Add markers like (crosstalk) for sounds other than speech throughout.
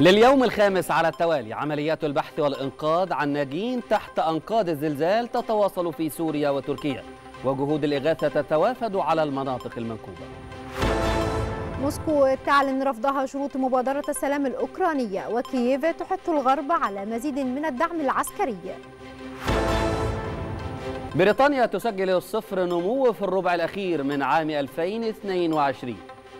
لليوم الخامس على التوالي عمليات البحث والإنقاذ عن ناجين تحت أنقاض الزلزال تتواصل في سوريا وتركيا وجهود الإغاثة تتوافد على المناطق المنكوبة موسكو تعلن رفضها شروط مبادرة السلام الأوكرانية وكييف تحث الغرب على مزيد من الدعم العسكري بريطانيا تسجل الصفر نمو في الربع الأخير من عام 2022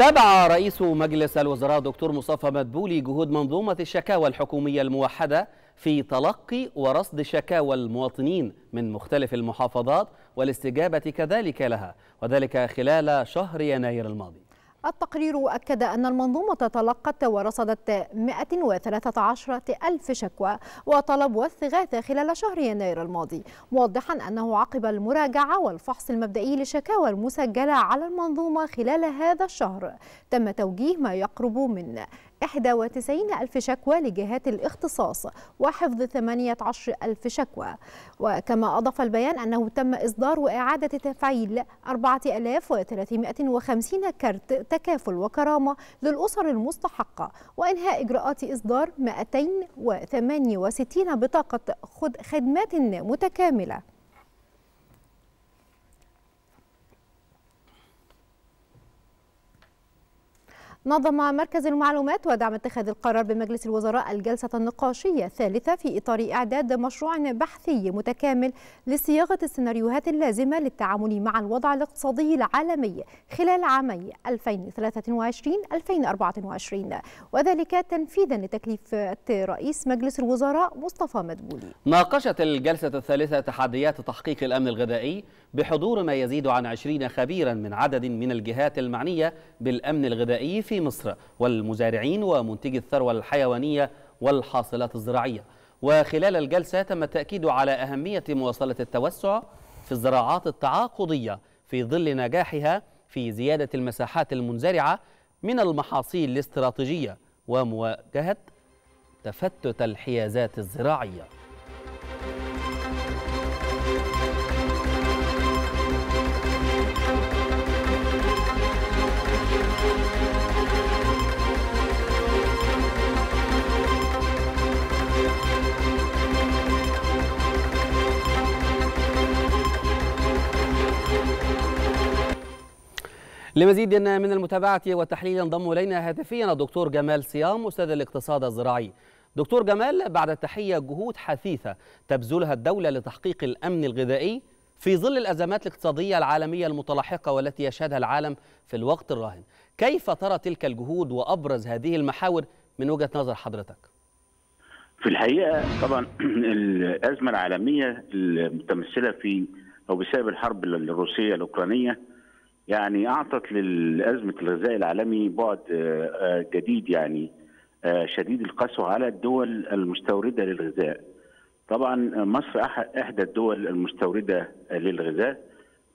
تابع رئيس مجلس الوزراء دكتور مصطفى مدبولي جهود منظومة الشكاوى الحكومية الموحدة في تلقي ورصد شكاوى المواطنين من مختلف المحافظات والاستجابة كذلك لها وذلك خلال شهر يناير الماضي التقرير أكد أن المنظومة تلقت ورصدت 113 ألف شكوى وطلب واستغاثة خلال شهر يناير الماضي موضحا أنه عقب المراجعة والفحص المبدئي للشكاوى المسجلة على المنظومة خلال هذا الشهر تم توجيه ما يقرب من 91 ألف شكوى لجهات الاختصاص وحفظ 18 ألف شكوى وكما أضاف البيان أنه تم إصدار وإعادة تفعيل 4350 كرت تكافل وكرامة للأسر المستحقة وإنهاء إجراءات إصدار 268 بطاقة خدمات متكاملة نظم مركز المعلومات ودعم اتخاذ القرار بمجلس الوزراء الجلسة النقاشية الثالثة في إطار إعداد مشروع بحثي متكامل لصياغة السيناريوهات اللازمة للتعامل مع الوضع الاقتصادي العالمي خلال عامي 2023-2024 وذلك تنفيذا لتكليف رئيس مجلس الوزراء مصطفى مدبولي ناقشت الجلسة الثالثة تحديات تحقيق الأمن الغذائي بحضور ما يزيد عن 20 خبيرا من عدد من الجهات المعنية بالأمن الغذائي في مصر والمزارعين ومنتجي الثروة الحيوانية والحاصلات الزراعية وخلال الجلسة تم التأكيد على أهمية مواصلة التوسع في الزراعات التعاقدية في ظل نجاحها في زيادة المساحات المنزرعة من المحاصيل الاستراتيجية ومواجهة تفتت الحيازات الزراعيه لمزيد من المتابعة والتحليل ينضم إلينا هاتفيا الدكتور جمال صيام أستاذ الاقتصاد الزراعي دكتور جمال بعد التحية جهود حثيثة تبذلها الدولة لتحقيق الأمن الغذائي في ظل الأزمات الاقتصادية العالمية المتلاحقة والتي يشهدها العالم في الوقت الراهن كيف ترى تلك الجهود وأبرز هذه المحاور من وجهة نظر حضرتك؟ في الحقيقة طبعا (clears throat) الأزمة العالمية المتمثلة في أو بسبب الحرب الروسية الأوكرانية يعني اعطت لازمه الغذاء العالمي بعد آه، آه، جديد يعني آه، شديد القسوه على الدول المستورده للغذاء. طبعا مصر احدى الدول المستورده للغذاء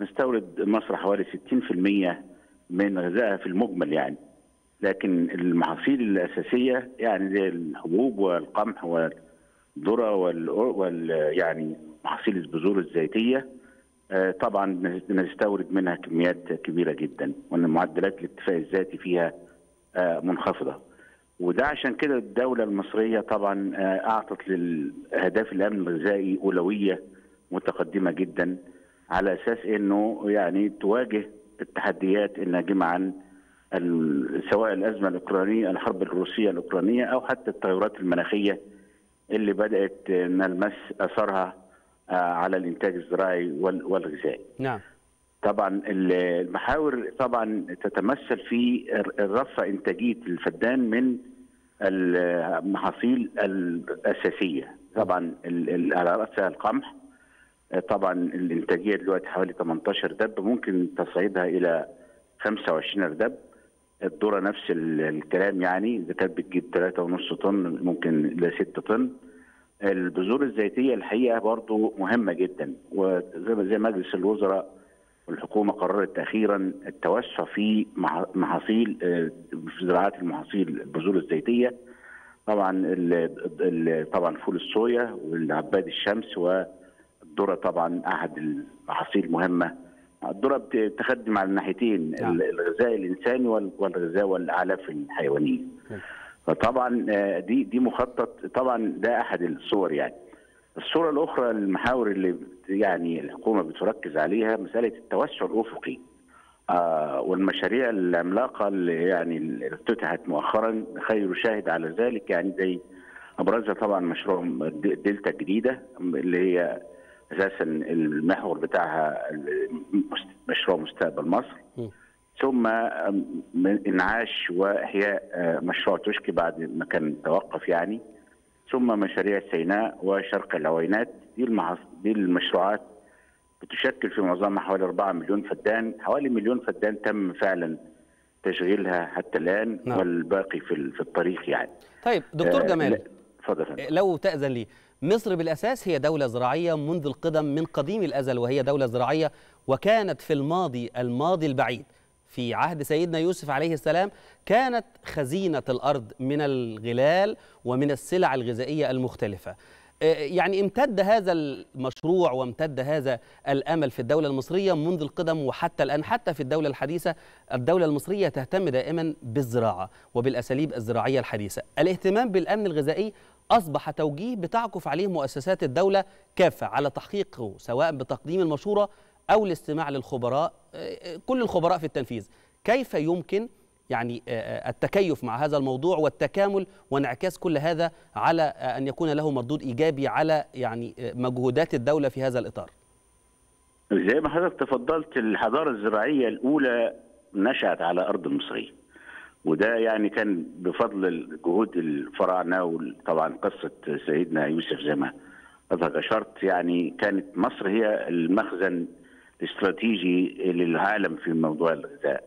نستورد مصر حوالي 60% من غذائها في المجمل يعني لكن المحاصيل الاساسيه يعني زي الحبوب والقمح والذره وال يعني محاصيل البذور الزيتيه آه، طبعا بنستورد منها كميات كبيره جدا وان معدلات الاكتفاء الذاتي فيها آه، منخفضه وده عشان كده الدوله المصريه طبعا آه، اعطت للاهداف الامن الغذائي اولويه متقدمه جدا على اساس انه يعني تواجه التحديات الناجمه عن سواء الازمه الاوكرانيه الحرب الروسيه الاوكرانيه او حتى التغيرات المناخيه اللي بدات نلمس اثرها آه، على الانتاج الزراعي والغذائي. نعم. طبعا المحاور طبعا تتمثل في رفع انتاجيه الفدان من المحاصيل الاساسيه طبعا على راسها القمح آه، طبعا الانتاجيه دلوقتي حوالي 18 دب ممكن تصعيدها الى 25 دب الذره نفس الكلام يعني اذا كانت بتجيب 3.5 طن ممكن ل 6 طن البذور الزيتيه الحقيقه برضو مهمه جدا وزي زي مجلس الوزراء والحكومه قررت اخيرا التوسع في محاصيل آه، في زراعات المحاصيل البذور الزيتيه طبعا طبعا فول الصويا والعباد الشمس والذره طبعا احد المحاصيل المهمه الذره بتخدم على الناحيتين نعم. الغذاء الانساني والغذاء والاعلاف الحيوانيه فطبعا آه، دي دي مخطط طبعا ده احد الصور يعني الصوره الاخرى المحاور اللي يعني الحكومه بتركز عليها مساله التوسع الافقي آه والمشاريع العملاقه اللي يعني اللي افتتحت مؤخرا خير شاهد على ذلك يعني زي ابرزها طبعا مشروع دلتا الجديده اللي هي اساسا المحور بتاعها مشروع مستقبل مصر ثم انعاش واحياء مشروع تشكي بعد ما كان توقف يعني ثم مشاريع سيناء وشرق العوينات دي دي المشروعات بتشكل في معظمها حوالي 4 مليون فدان حوالي مليون فدان تم فعلا تشغيلها حتى الان نعم. والباقي في في الطريق يعني طيب دكتور آه جمال اتفضل لو تاذن لي مصر بالاساس هي دوله زراعيه منذ القدم من قديم الازل وهي دوله زراعيه وكانت في الماضي الماضي البعيد في عهد سيدنا يوسف عليه السلام كانت خزينة الأرض من الغلال ومن السلع الغذائية المختلفة آه، يعني امتد هذا المشروع وامتد هذا الامل في الدوله المصريه منذ القدم وحتى الان حتى في الدوله الحديثه الدوله المصريه تهتم دائما بالزراعه وبالاساليب الزراعيه الحديثه الاهتمام بالامن الغذائي أصبح توجيه بتعكف عليه مؤسسات الدولة كافة على تحقيقه سواء بتقديم المشورة او الاستماع للخبراء آه، آه، كل الخبراء في التنفيذ كيف يمكن يعني آه، التكيف مع هذا الموضوع والتكامل وانعكاس كل هذا على ان يكون له مردود ايجابي على يعني مجهودات الدوله في هذا الاطار زي ما حضرتك تفضلت الحضاره الزراعيه الاولى نشات على ارض مصريه وده يعني كان بفضل الجهود الفراعنه وطبعا قصه سيدنا يوسف زي ما حضرتك اشرت يعني كانت مصر هي المخزن استراتيجي للعالم في موضوع الغذاء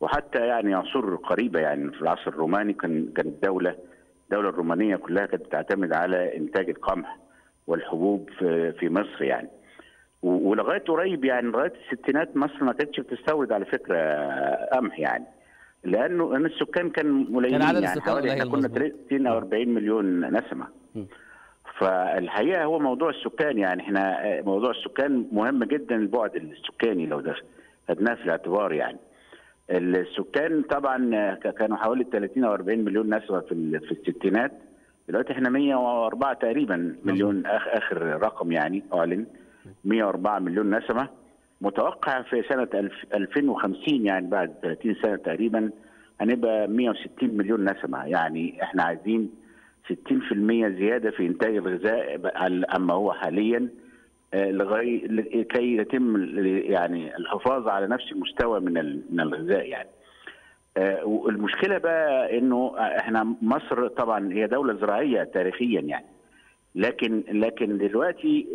وحتى يعني عصور قريبه يعني في العصر الروماني كان كانت الدوله الدوله الرومانيه كلها كانت بتعتمد على انتاج القمح والحبوب في مصر يعني ولغايه قريب يعني لغايه الستينات مصر ما كانتش بتستورد على فكره قمح يعني لانه السكان كان قليلين يعني حوالي احنا كنا 30 او 40 مليون نسمه م. فالحقيقه هو موضوع السكان يعني احنا آه، موضوع السكان مهم جدا البعد السكاني لو ده خدناه في الاعتبار يعني السكان طبعا آه، كانوا حوالي 30 او 40 مليون نسمه في في الستينات دلوقتي احنا 104 تقريبا مليون اخر رقم يعني اعلن 104 مليون نسمه متوقع في سنه 2050 يعني بعد 30 سنه تقريبا هنبقى 160 مليون نسمه يعني احنا عايزين 60% زياده في انتاج الغذاء اما هو حاليا آه، لغايه لكي يتم يعني الحفاظ على نفس المستوى من من الغذاء يعني آه، والمشكله بقى انه احنا مصر طبعا هي دوله زراعيه تاريخيا يعني لكن لكن دلوقتي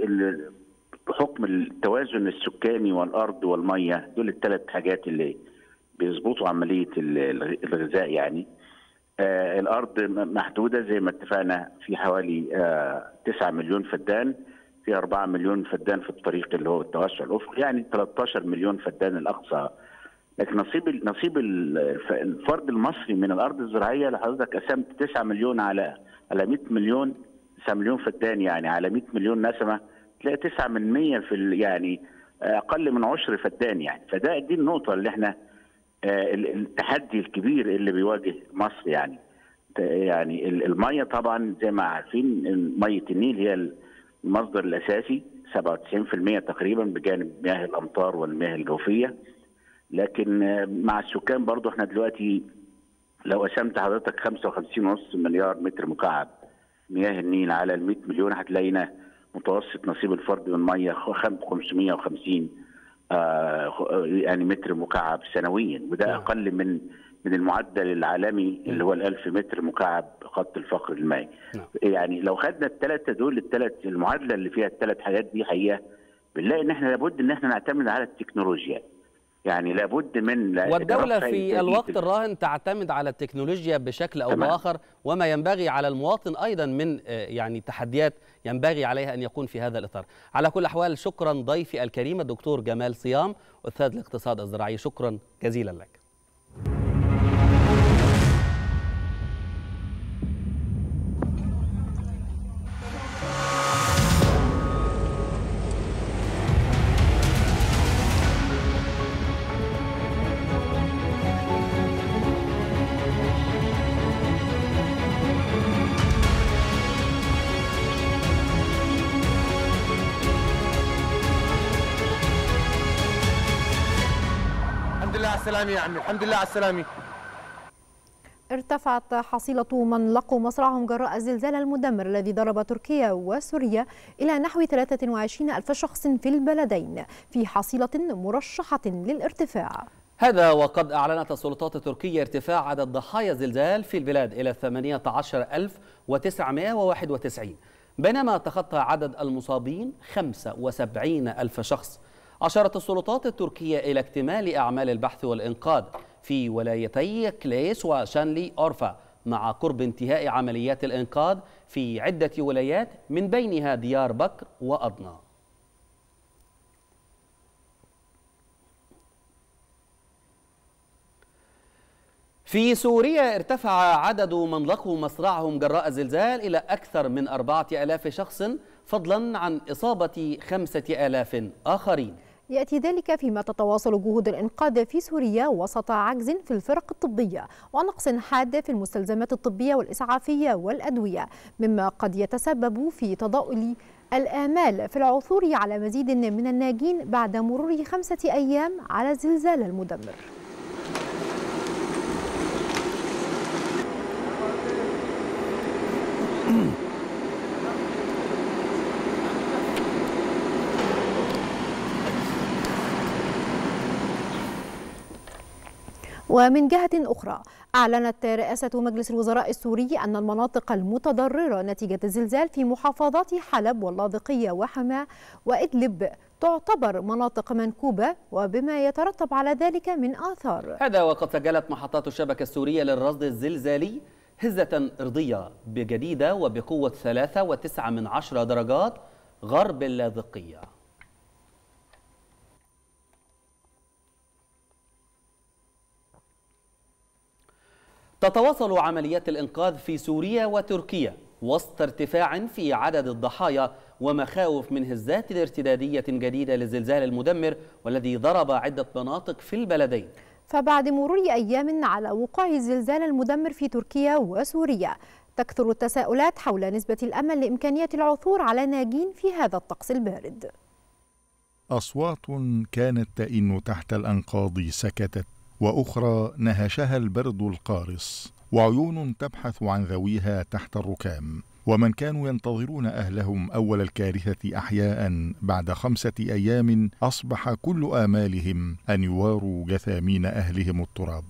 بحكم التوازن السكاني والارض والميه دول الثلاث حاجات اللي بيظبطوا عمليه الغذاء يعني آه، الارض محدوده زي ما اتفقنا في حوالي 9 آه، مليون فدان في 4 مليون فدان في الطريق اللي هو التوسع الافقي يعني 13 مليون فدان الاقصى لكن نصيب نصيب الفرد المصري من الارض الزراعيه لحضرتك قسمت 9 مليون على على 100 مليون 9 مليون فدان يعني على 100 مليون نسمه تلاقي 9 من 100 في يعني اقل من عشر فدان يعني فده دي النقطه اللي احنا آه، التحدي الكبير اللي بيواجه مصر يعني يعني الميه طبعا زي ما عارفين ميه النيل هي المصدر الاساسي 97% تقريبا بجانب مياه الامطار والمياه الجوفيه لكن آه، مع السكان برضو احنا دلوقتي لو قسمت حضرتك 55.5 مليار متر مكعب مياه النيل على ال 100 مليون هتلاقينا متوسط نصيب الفرد من ميه 550 آه، يعني متر مكعب سنويا وده نعم. اقل من من المعدل العالمي نعم. اللي هو ال1000 متر مكعب خط الفقر المائي نعم. يعني لو خدنا الثلاثه دول الثلاث المعادله اللي فيها الثلاث حاجات دي حقيقه بنلاقي ان احنا لابد ان احنا نعتمد على التكنولوجيا يعني لابد من والدولة في الوقت الراهن تعتمد على التكنولوجيا بشكل أو تمام. بآخر وما ينبغي على المواطن أيضا من آه، يعني تحديات ينبغي عليها أن يكون في هذا الإطار على كل أحوال شكرا ضيفي الكريم الدكتور جمال صيام أستاذ الاقتصاد الزراعي شكرا جزيلا لك السلامه يا عمي الحمد لله على السلامه ارتفعت حصيلة من لقوا مصرعهم جراء الزلزال المدمر الذي ضرب تركيا وسوريا إلى نحو 23 ألف شخص في البلدين في حصيلة مرشحة للارتفاع هذا وقد أعلنت السلطات التركية ارتفاع عدد ضحايا الزلزال في البلاد إلى 18991 بينما تخطى عدد المصابين 75 ألف شخص أشارت السلطات التركية إلى اكتمال أعمال البحث والإنقاذ في ولايتي كليس وشانلي أورفا مع قرب انتهاء عمليات الإنقاذ في عدة ولايات من بينها ديار بكر وأضنا في سوريا ارتفع عدد من لقوا مصرعهم جراء الزلزال إلى أكثر من 4000 شخص فضلا عن إصابة 5000 آخرين يأتي ذلك فيما تتواصل جهود الإنقاذ في سوريا وسط عجز في الفرق الطبية ونقص حاد في المستلزمات الطبية والإسعافية والأدوية مما قد يتسبب في تضاؤل الآمال في العثور على مزيد من الناجين بعد مرور خمسة أيام على الزلزال المدمر mm (clears throat) ومن جهة أخرى أعلنت رئاسة مجلس الوزراء السوري أن المناطق المتضررة نتيجة الزلزال في محافظات حلب واللاذقية وحماة وإدلب تعتبر مناطق منكوبة وبما يترتب على ذلك من آثار هذا وقد سجلت محطات الشبكة السورية للرصد الزلزالي هزة إرضية بجديدة وبقوة 3.9 درجات غرب اللاذقية تتواصل عمليات الإنقاذ في سوريا وتركيا وسط ارتفاع في عدد الضحايا ومخاوف من هزات ارتدادية جديدة للزلزال المدمر والذي ضرب عدة مناطق في البلدين فبعد مرور أيام على وقوع الزلزال المدمر في تركيا وسوريا تكثر التساؤلات حول نسبة الأمل لإمكانية العثور على ناجين في هذا الطقس البارد أصوات كانت تئن تحت الأنقاض سكتت واخرى نهشها البرد القارص وعيون تبحث عن ذويها تحت الركام ومن كانوا ينتظرون اهلهم اول الكارثه احياء بعد خمسه ايام اصبح كل امالهم ان يواروا جثامين اهلهم التراب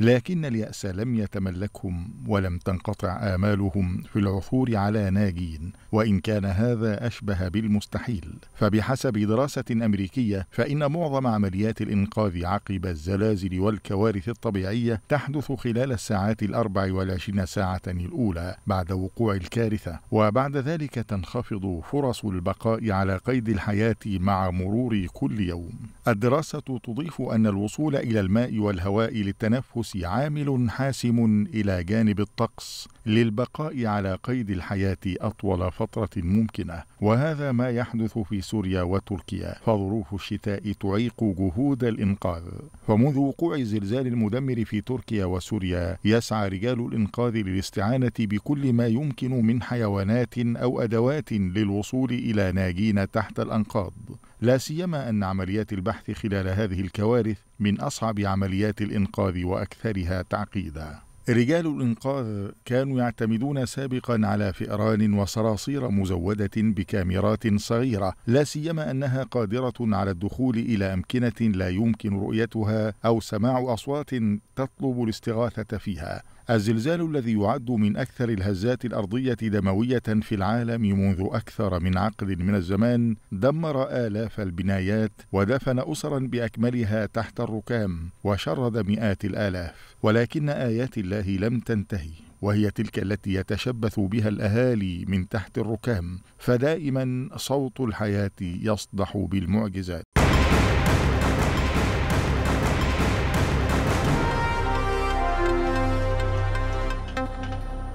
لكن اليأس لم يتملكهم ولم تنقطع آمالهم في العثور على ناجين وإن كان هذا أشبه بالمستحيل فبحسب دراسة أمريكية فإن معظم عمليات الإنقاذ عقب الزلازل والكوارث الطبيعية تحدث خلال الساعات الأربع والعشرين ساعة الأولى بعد وقوع الكارثة وبعد ذلك تنخفض فرص البقاء على قيد الحياة مع مرور كل يوم الدراسة تضيف أن الوصول إلى الماء والهواء للتنفس النفوس عامل حاسم إلى جانب الطقس للبقاء على قيد الحياة أطول فترة ممكنة وهذا ما يحدث في سوريا وتركيا فظروف الشتاء تعيق جهود الإنقاذ فمنذ وقوع الزلزال المدمر في تركيا وسوريا يسعى رجال الإنقاذ للاستعانة بكل ما يمكن من حيوانات أو أدوات للوصول إلى ناجين تحت الأنقاض لا سيما أن عمليات البحث خلال هذه الكوارث من أصعب عمليات الإنقاذ وأكثرها تعقيدًا. رجال الإنقاذ كانوا يعتمدون سابقا على فئران وصراصير مزودة بكاميرات صغيرة لا سيما أنها قادرة على الدخول إلى أمكنة لا يمكن رؤيتها أو سماع أصوات تطلب الاستغاثة فيها الزلزال الذي يعد من أكثر الهزات الأرضية دموية في العالم منذ أكثر من عقد من الزمان دمر آلاف البنايات ودفن أسرا بأكملها تحت الركام وشرد مئات الآلاف ولكن آيات الله لم تنتهي وهي تلك التي يتشبث بها الاهالي من تحت الركام فدائما صوت الحياه يصدح بالمعجزات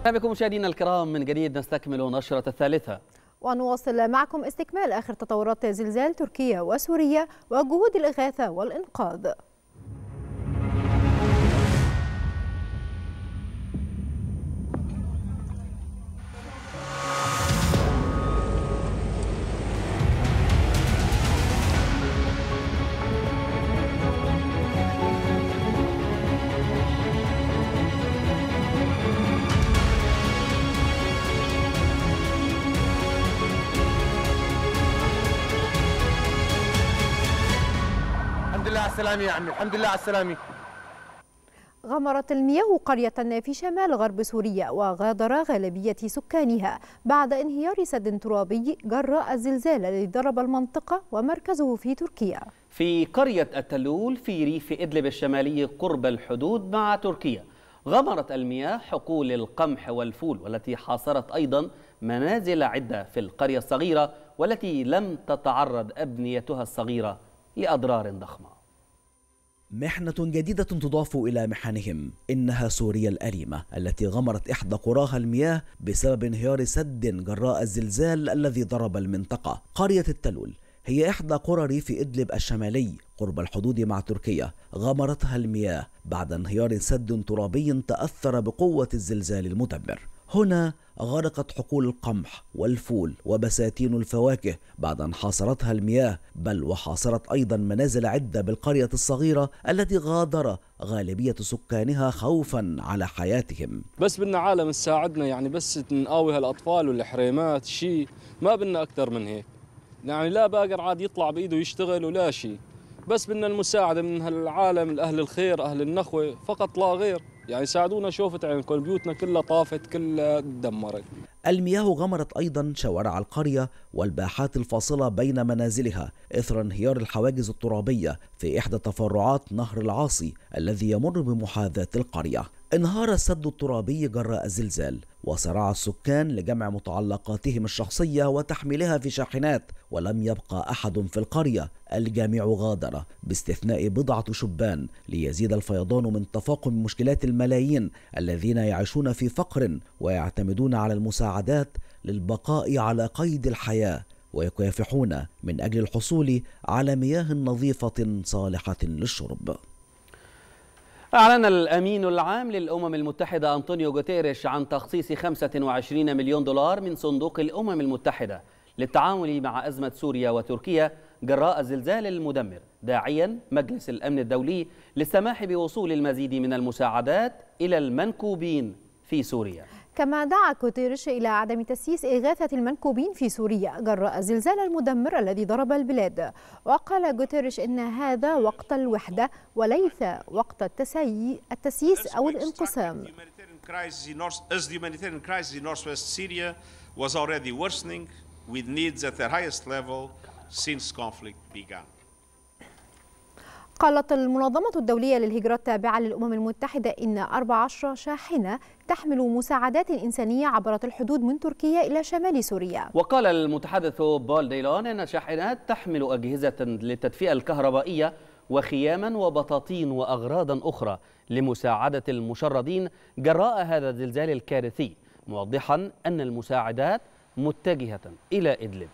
اهلا بكم مشاهدينا الكرام من جديد نستكمل نشرة الثالثة ونواصل معكم استكمال آخر تطورات زلزال تركيا وسوريا وجهود الإغاثة والإنقاذ السلامه يا عمي الحمد لله على السلامه غمرت المياه قرية في شمال غرب سوريا وغادر غالبية سكانها بعد انهيار سد ترابي جراء الزلزال الذي ضرب المنطقة ومركزه في تركيا في قرية التلول في ريف إدلب الشمالي قرب الحدود مع تركيا غمرت المياه حقول القمح والفول والتي حاصرت أيضا منازل عدة في القرية الصغيرة والتي لم تتعرض أبنيتها الصغيرة لأضرار ضخمة محنة جديدة تضاف إلى محنهم إنها سوريا الأليمة التي غمرت إحدى قراها المياه بسبب انهيار سد جراء الزلزال الذي ضرب المنطقة قرية التلول هي إحدى قرى ريف إدلب الشمالي قرب الحدود مع تركيا غمرتها المياه بعد انهيار سد ترابي تأثر بقوة الزلزال المدمر هنا غرقت حقول القمح والفول وبساتين الفواكه بعد ان حاصرتها المياه بل وحاصرت ايضا منازل عده بالقريه الصغيره التي غادر غالبيه سكانها خوفا على حياتهم بس بدنا عالم تساعدنا يعني بس نقاوي هالاطفال والحريمات شيء ما بدنا اكثر من هيك يعني لا باقر عاد يطلع بايده يشتغل ولا شيء بس بدنا المساعده من هالعالم الاهل الخير اهل النخوه فقط لا غير يعني ساعدونا شوفت عين كل بيوتنا كلها طافت كلها تدمرت المياه غمرت أيضا شوارع القرية والباحات الفاصلة بين منازلها إثر انهيار الحواجز الترابية في إحدى تفرعات نهر العاصي الذي يمر بمحاذاة القرية انهار السد الترابي جراء الزلزال وصراع السكان لجمع متعلقاتهم الشخصية وتحميلها في شاحنات ولم يبقى أحد في القرية الجميع غادر باستثناء بضعة شبان ليزيد الفيضان من تفاقم مشكلات الملايين الذين يعيشون في فقر ويعتمدون على المساعدات للبقاء على قيد الحياة ويكافحون من أجل الحصول على مياه نظيفة صالحة للشرب أعلن الأمين العام للأمم المتحدة أنطونيو غوتيريش عن تخصيص 25 مليون دولار من صندوق الأمم المتحدة للتعامل مع أزمة سوريا وتركيا جراء الزلزال المدمر داعيا مجلس الأمن الدولي للسماح بوصول المزيد من المساعدات إلى المنكوبين في سوريا كما دعا كوتيرش إلى عدم تسييس إغاثة المنكوبين في سوريا جراء الزلزال المدمر الذي ضرب البلاد وقال كوتيرش إن هذا وقت الوحدة وليس وقت التسييس أو الانقسام was already worsening with needs at their highest level since conflict began. قالت المنظمة الدولية للهجرة التابعة للأمم المتحدة إن 14 شاحنة تحمل مساعدات إنسانية عبرت الحدود من تركيا إلى شمال سوريا وقال المتحدث بول ديلون إن الشاحنات تحمل أجهزة للتدفئة الكهربائية وخياما وبطاطين وأغراضا أخرى لمساعدة المشردين جراء هذا الزلزال الكارثي موضحا أن المساعدات متجهة إلى إدلب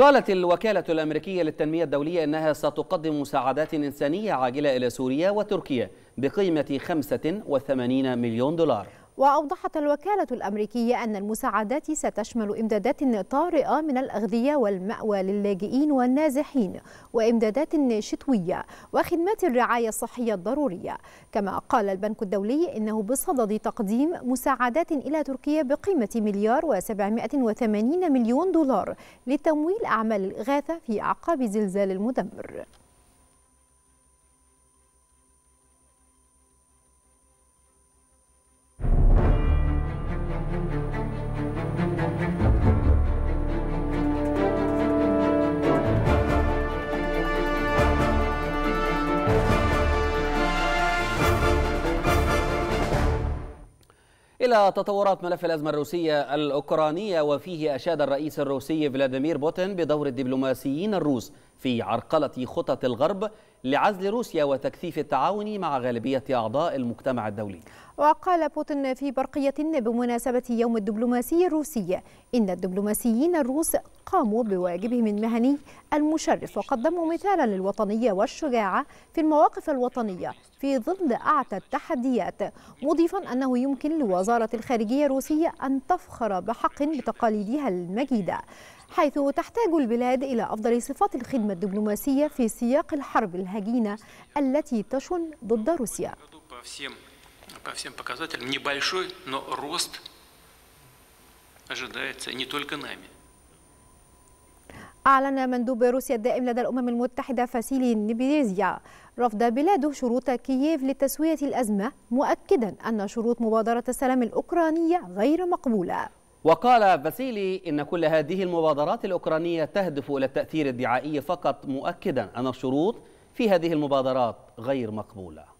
قالت الوكالة الأمريكية للتنمية الدولية أنها ستقدم مساعدات إنسانية عاجلة إلى سوريا وتركيا بقيمة 85 مليون دولار وأوضحت الوكالة الأمريكية أن المساعدات ستشمل إمدادات طارئة من الأغذية والمأوى للاجئين والنازحين وإمدادات شتوية وخدمات الرعاية الصحية الضرورية كما قال البنك الدولي إنه بصدد تقديم مساعدات إلى تركيا بقيمة مليار و780 مليون دولار لتمويل أعمال الإغاثة في أعقاب زلزال المدمر إلى تطورات ملف الأزمة الروسية الأوكرانية وفيه أشاد الرئيس الروسي فلاديمير بوتين بدور الدبلوماسيين الروس في عرقلة خطط الغرب لعزل روسيا وتكثيف التعاون مع غالبية أعضاء المجتمع الدولي وقال بوتين في برقية بمناسبة يوم الدبلوماسي الروسي إن الدبلوماسيين الروس قاموا بواجبهم المهني المشرف وقدموا مثالا للوطنية والشجاعة في المواقف الوطنية في ظل أعتى التحديات مضيفا أنه يمكن لوزارة الخارجية الروسية أن تفخر بحق بتقاليدها المجيدة حيث تحتاج البلاد إلى أفضل صفات الخدمة الدبلوماسية في سياق الحرب الهجينة التي تشن ضد روسيا أعلن مندوب روسيا الدائم لدى الأمم المتحدة فاسيلي نبيليزيا رفض بلاده شروط كييف لتسوية الأزمة مؤكدا أن شروط مبادرة السلام الأوكرانية غير مقبولة وقال فاسيلي إن كل هذه المبادرات الأوكرانية تهدف إلى التأثير الدعائي فقط مؤكدا أن الشروط في هذه المبادرات غير مقبولة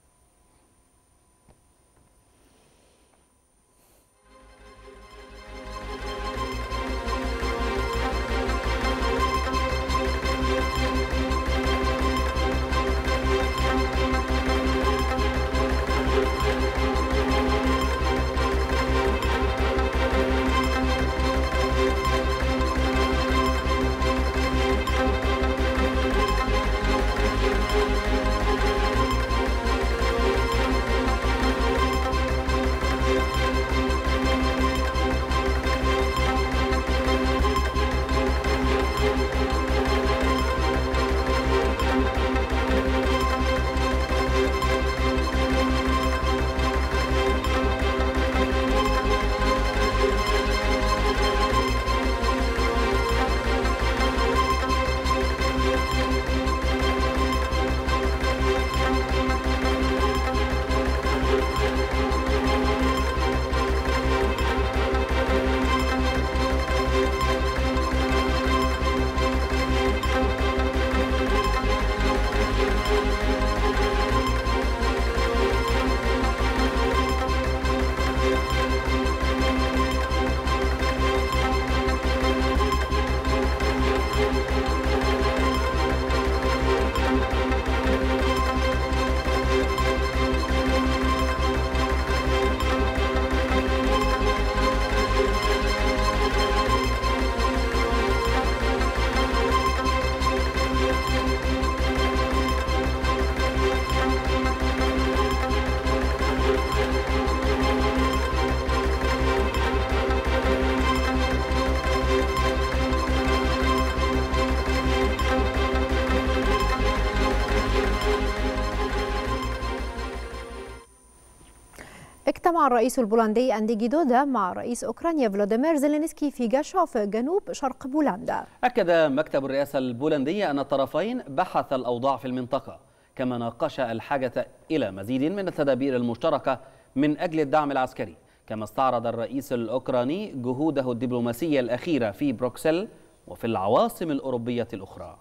الرئيس البولندي أندي دودا مع رئيس أوكرانيا فلاديمير زيلينسكي في جاشوف جنوب شرق بولندا أكد مكتب الرئاسة البولندية أن الطرفين بحث الأوضاع في المنطقة كما ناقشا الحاجة إلى مزيد من التدابير المشتركة من أجل الدعم العسكري كما استعرض الرئيس الأوكراني جهوده الدبلوماسية الأخيرة في بروكسل وفي العواصم الأوروبية الأخرى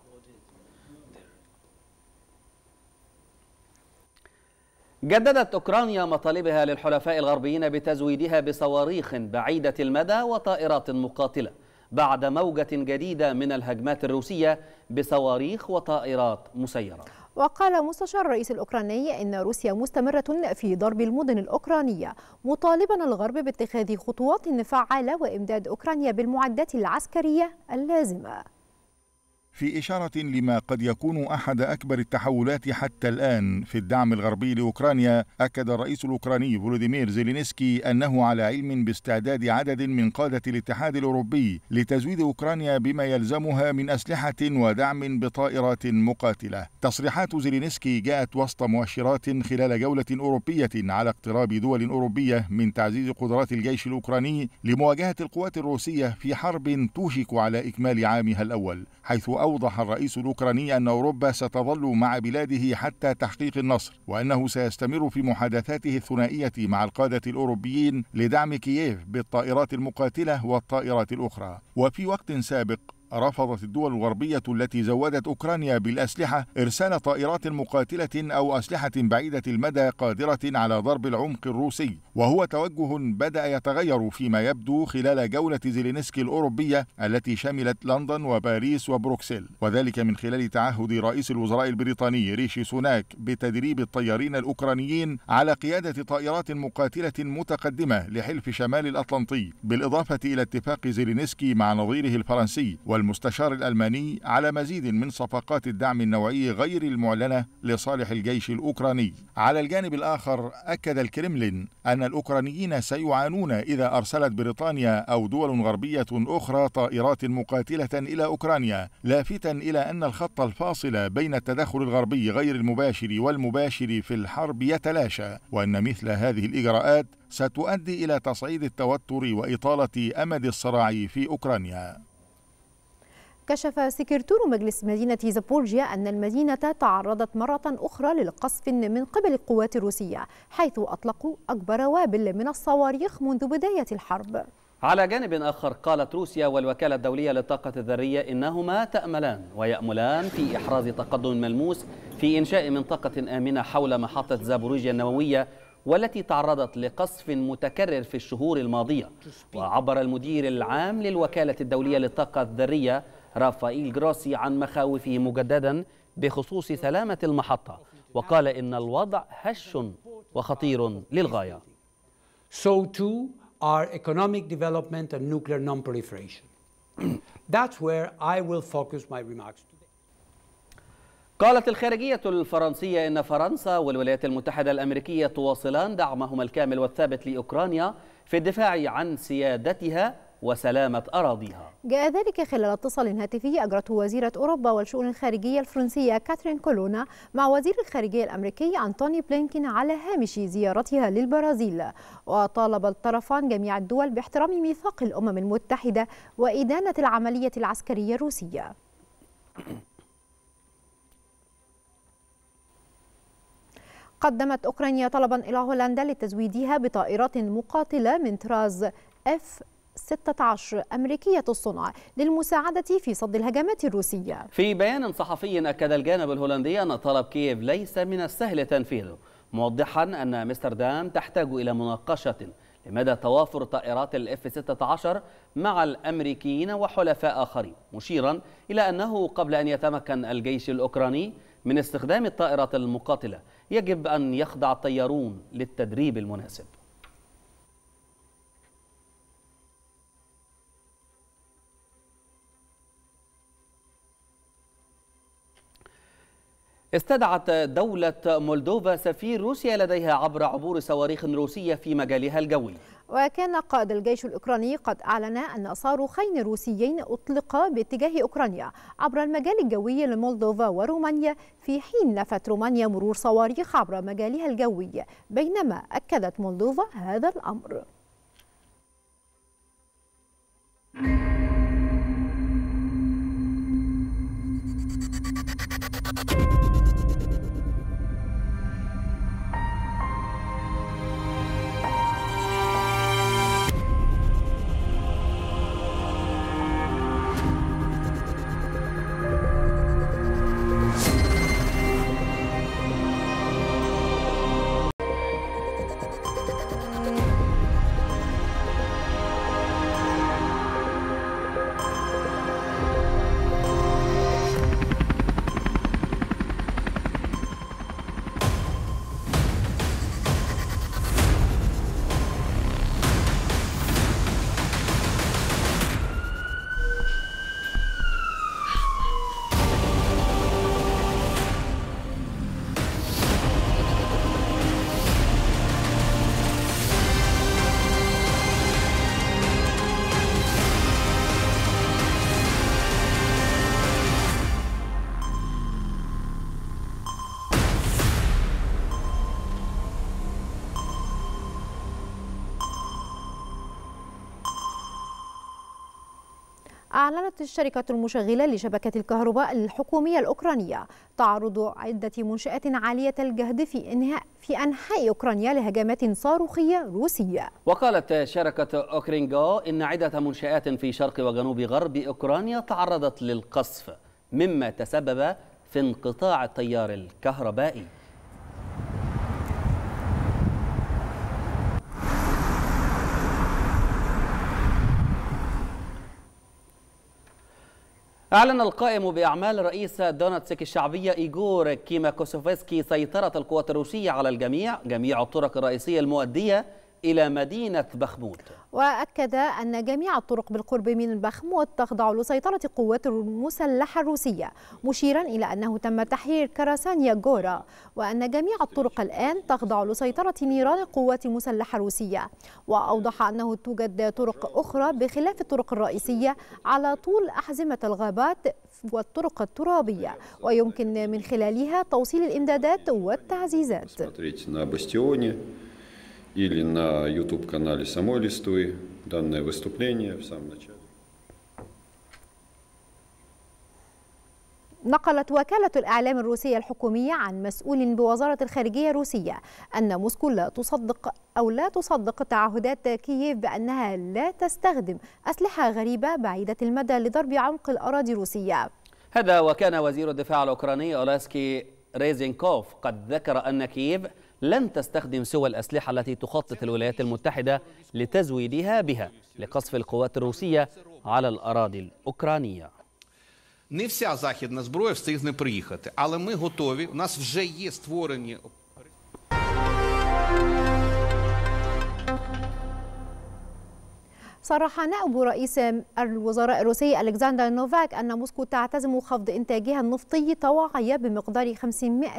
جددت أوكرانيا مطالبها للحلفاء الغربيين بتزويدها بصواريخ بعيدة المدى وطائرات مقاتلة بعد موجة جديدة من الهجمات الروسية بصواريخ وطائرات مسيرة وقال مستشار الرئيس الأوكراني إن روسيا مستمرة في ضرب المدن الأوكرانية مطالبا الغرب باتخاذ خطوات فعالة وإمداد أوكرانيا بالمعدات العسكرية اللازمة في إشارة لما قد يكون أحد أكبر التحولات حتى الآن في الدعم الغربي لأوكرانيا أكد الرئيس الأوكراني فولوديمير زيلينسكي أنه على علم باستعداد عدد من قادة الاتحاد الأوروبي لتزويد أوكرانيا بما يلزمها من أسلحة ودعم بطائرات مقاتلة تصريحات زيلينسكي جاءت وسط مؤشرات خلال جولة أوروبية على اقتراب دول أوروبية من تعزيز قدرات الجيش الأوكراني لمواجهة القوات الروسية في حرب توشك على إكمال عامها الأول حيث أو أوضح الرئيس الأوكراني أن أوروبا ستظل مع بلاده حتى تحقيق النصر وأنه سيستمر في محادثاته الثنائية مع القادة الأوروبيين لدعم كييف بالطائرات المقاتلة والطائرات الأخرى وفي وقت سابق رفضت الدول الغربية التي زودت أوكرانيا بالأسلحة إرسال طائرات مقاتلة أو أسلحة بعيدة المدى قادرة على ضرب العمق الروسي وهو توجه بدأ يتغير فيما يبدو خلال جولة زيلينسكي الأوروبية التي شملت لندن وباريس وبروكسل وذلك من خلال تعهد رئيس الوزراء البريطاني ريشي سوناك بتدريب الطيارين الأوكرانيين على قيادة طائرات مقاتلة متقدمة لحلف شمال الأطلنطي بالإضافة إلى اتفاق زيلينسكي مع نظيره الفرنسي والمستشار الألماني على مزيد من صفقات الدعم النوعي غير المعلنة لصالح الجيش الأوكراني على الجانب الآخر أكد الكرملين أن الأوكرانيين سيعانون إذا أرسلت بريطانيا أو دول غربية أخرى طائرات مقاتلة إلى أوكرانيا لافتا إلى أن الخط الفاصل بين التدخل الغربي غير المباشر والمباشر في الحرب يتلاشى وأن مثل هذه الإجراءات ستؤدي إلى تصعيد التوتر وإطالة أمد الصراع في أوكرانيا كشف سكرتور مجلس مدينة زابورجيا أن المدينة تعرضت مرة أخرى للقصف من قبل القوات الروسية حيث أطلقوا أكبر وابل من الصواريخ منذ بداية الحرب على جانب آخر قالت روسيا والوكالة الدولية للطاقة الذرية إنهما تأملان ويأملان في إحراز تقدم ملموس في إنشاء منطقة آمنة حول محطة زابوريجيا النووية والتي تعرضت لقصف متكرر في الشهور الماضية وعبر المدير العام للوكالة الدولية للطاقة الذرية رافائيل جراسي عن مخاوفه مجددا بخصوص سلامة المحطة وقال إن الوضع هش وخطير للغاية So too are economic development and nuclear non-proliferation. (clears throat) That's where I will focus my remarks today. قالت الخارجية الفرنسية إن فرنسا والولايات المتحدة الأمريكية تواصلان دعمهما الكامل والثابت لأوكرانيا في الدفاع عن سيادتها وسلامة أراضيها جاء ذلك خلال اتصال هاتفي أجرته وزيرة أوروبا والشؤون الخارجية الفرنسية كاترين كولونا مع وزير الخارجية الأمريكي أنتوني بلينكين على هامش زيارتها للبرازيل وطالب الطرفان جميع الدول باحترام ميثاق الأمم المتحدة وإدانة العملية العسكرية الروسية قدمت أوكرانيا طلبا إلى هولندا لتزويدها بطائرات مقاتلة من طراز اف 16 أمريكية الصنع للمساعدة في صد الهجمات الروسية في بيان صحفي أكد الجانب الهولندي أن طلب كييف ليس من السهل تنفيذه موضحا أن أمستردام تحتاج إلى مناقشة لمدى توافر طائرات الاف 16 مع الامريكيين وحلفاء اخرين، مشيرا الى انه قبل ان يتمكن الجيش الاوكراني من استخدام الطائرات المقاتله، يجب ان يخضع الطيارون للتدريب المناسب. استدعت دولة مولدوفا سفير روسيا لديها عبر عبور صواريخ روسية في مجالها الجوي وكان قائد الجيش الأوكراني قد أعلن أن صاروخين روسيين أطلقا باتجاه أوكرانيا عبر المجال الجوي لمولدوفا ورومانيا في حين نفت رومانيا مرور صواريخ عبر مجالها الجوي بينما أكدت مولدوفا هذا الأمر أعلنت الشركة المشغلة لشبكة الكهرباء الحكومية الأوكرانية تعرض عدة منشآت عالية الجهد في إنهاء في أنحاء أوكرانيا لهجمات صاروخية روسية. وقالت شركة أوكرينجا إن عدة منشآت في شرق وجنوب غرب أوكرانيا تعرضت للقصف مما تسبب في انقطاع التيار الكهربائي. أعلن القائم بأعمال رئيس دونتسك الشعبية إيغور كيماكوسوفسكي سيطرة القوات الروسية على الجميع جميع الطرق الرئيسية المؤدية إلى مدينة بخمود وأكد أن جميع الطرق بالقرب من بخمود تخضع لسيطرة القوات المسلحة الروسية مشيرا إلى أنه تم تحرير كراسانيا جورا وأن جميع الطرق الآن تخضع لسيطرة نيران القوات المسلحة الروسية وأوضح أنه توجد طرق أخرى بخلاف الطرق الرئيسية على طول أحزمة الغابات والطرق الترابية ويمكن من خلالها توصيل الإمدادات والتعزيزات или на YouTube-канале самой Листвы данное выступление в самом начале. نقلت وكالة الإعلام الروسية الحكومية عن مسؤول بوزارة الخارجية الروسية أن موسكو لا تصدق أو لا تصدق تعهدات كييف بأنها لا تستخدم أسلحة غريبة بعيدة المدى لضرب عمق الأراضي الروسية هذا وكان وزير الدفاع الأوكراني أولاسكي ريزينكوف قد ذكر أن كييف لن تستخدم سوى الأسلحة التي تخطط الولايات المتحدة لتزويدها بها لقصف القوات الروسية على الأراضي الأوكرانية Не вся західна зброя встигне приїхати, але ми готові. У нас вже є створені صرح نائب رئيس الوزراء الروسي ألكسندر نوفاك أن موسكو تعتزم خفض إنتاجها النفطي طواعية بمقدار 500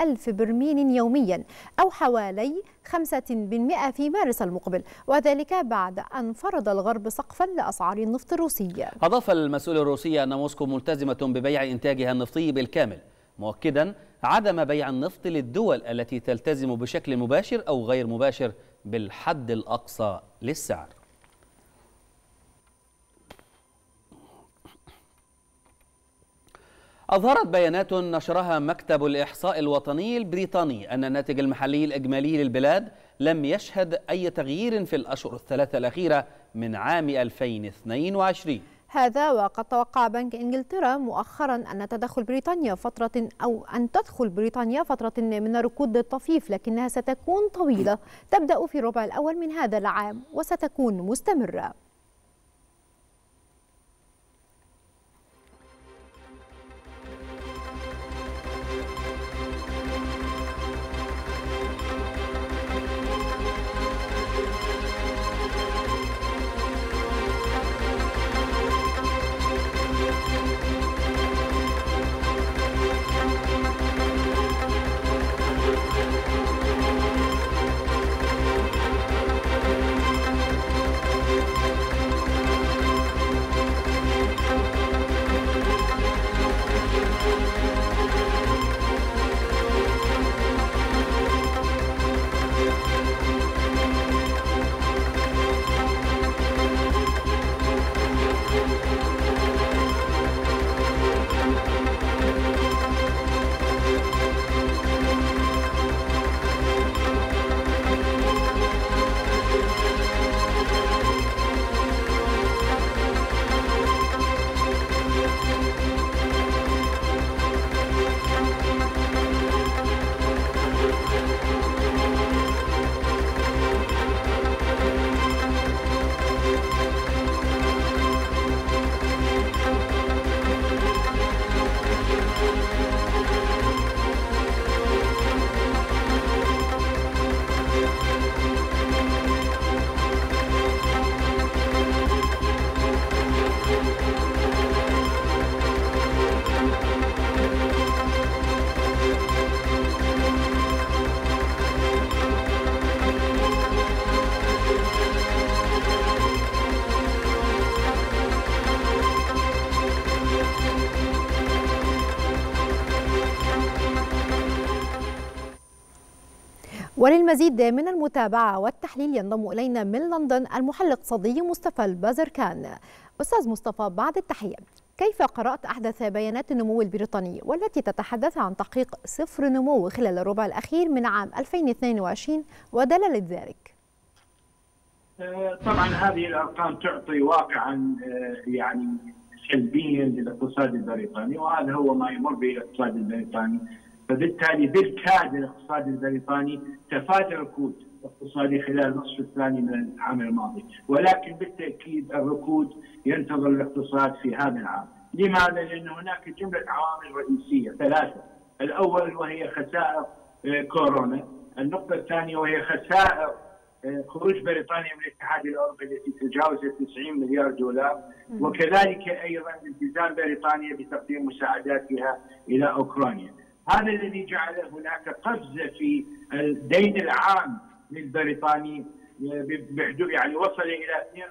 ألف برميل يوميا أو حوالي 5% في مارس المقبل وذلك بعد أن فرض الغرب سقفا لأسعار النفط الروسي أضاف المسؤول الروسي أن موسكو ملتزمة ببيع إنتاجها النفطي بالكامل مؤكدا عدم بيع النفط للدول التي تلتزم بشكل مباشر أو غير مباشر بالحد الأقصى للسعر أظهرت بيانات نشرها مكتب الإحصاء الوطني البريطاني أن الناتج المحلي الإجمالي للبلاد لم يشهد أي تغيير في الأشهر الثلاثة الأخيرة من عام 2022 هذا وقد توقع بنك انجلترا مؤخرا ان تدخل بريطانيا فتره او ان تدخل بريطانيا فتره من الركود الطفيف لكنها ستكون طويله تبدا في الربع الاول من هذا العام وستكون مستمره وللمزيد من المتابعة والتحليل ينضم إلينا من لندن المحلل الاقتصادي مصطفى البازركان أستاذ مصطفى بعد التحية كيف قرأت أحدث بيانات النمو البريطاني والتي تتحدث عن تحقيق صفر نمو خلال الربع الأخير من عام 2022 ودلالة ذلك؟ طبعا هذه الأرقام تعطي واقعا آه، يعني سلبيا للاقتصاد البريطاني وهذا هو ما يمر به الاقتصاد البريطاني فبالتالي بالكاد الاقتصاد البريطاني تفادى ركود اقتصادي خلال النصف الثاني من العام الماضي ولكن بالتأكيد الركود ينتظر الاقتصاد في هذا العام لماذا؟ لأن هناك جملة عوامل رئيسية ثلاثة الأول وهي خسائر آه، كورونا النقطة الثانية وهي خسائر آه، خروج بريطانيا من الاتحاد الاوروبي التي تجاوزت 90 مليار دولار وكذلك ايضا التزام بريطانيا بتقديم مساعداتها الى اوكرانيا. هذا الذي جعل هناك قفزه في الدين العام للبريطاني بحدود يعني وصل الى